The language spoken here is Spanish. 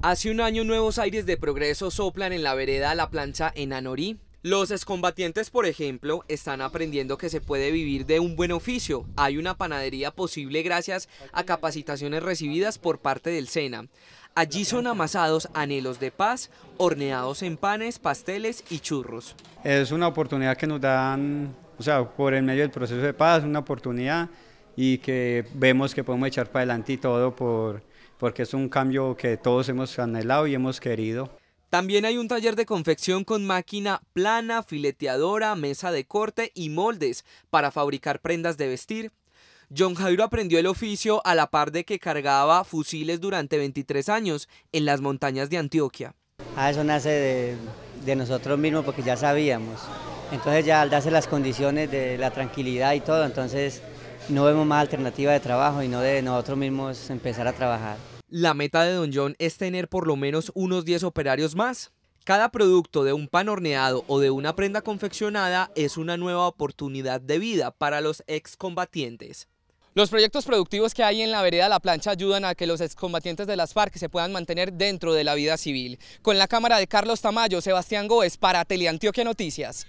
Hace un año nuevos aires de progreso soplan en la vereda La Plancha en Anorí. Los excombatientes, por ejemplo, están aprendiendo que se puede vivir de un buen oficio. Hay una panadería posible gracias a capacitaciones recibidas por parte del SENA. Allí son amasados anhelos de paz, horneados en panes, pasteles y churros. Es una oportunidad que nos dan, o sea, por el medio del proceso de paz, una oportunidad y que vemos que podemos echar para adelante y todo por, porque es un cambio que todos hemos anhelado y hemos querido. También hay un taller de confección con máquina plana, fileteadora, mesa de corte y moldes para fabricar prendas de vestir. John Jairo aprendió el oficio a la par de que cargaba fusiles durante 23 años en las montañas de Antioquia. Ah, eso nace de, de nosotros mismos porque ya sabíamos. Entonces ya al darse las condiciones de la tranquilidad y todo, entonces no vemos más alternativa de trabajo y no de nosotros mismos empezar a trabajar. La meta de Don John es tener por lo menos unos 10 operarios más. Cada producto de un pan horneado o de una prenda confeccionada es una nueva oportunidad de vida para los excombatientes. Los proyectos productivos que hay en la vereda La Plancha ayudan a que los excombatientes de las FARC se puedan mantener dentro de la vida civil. Con la cámara de Carlos Tamayo, Sebastián Góez para Teleantioquia Noticias.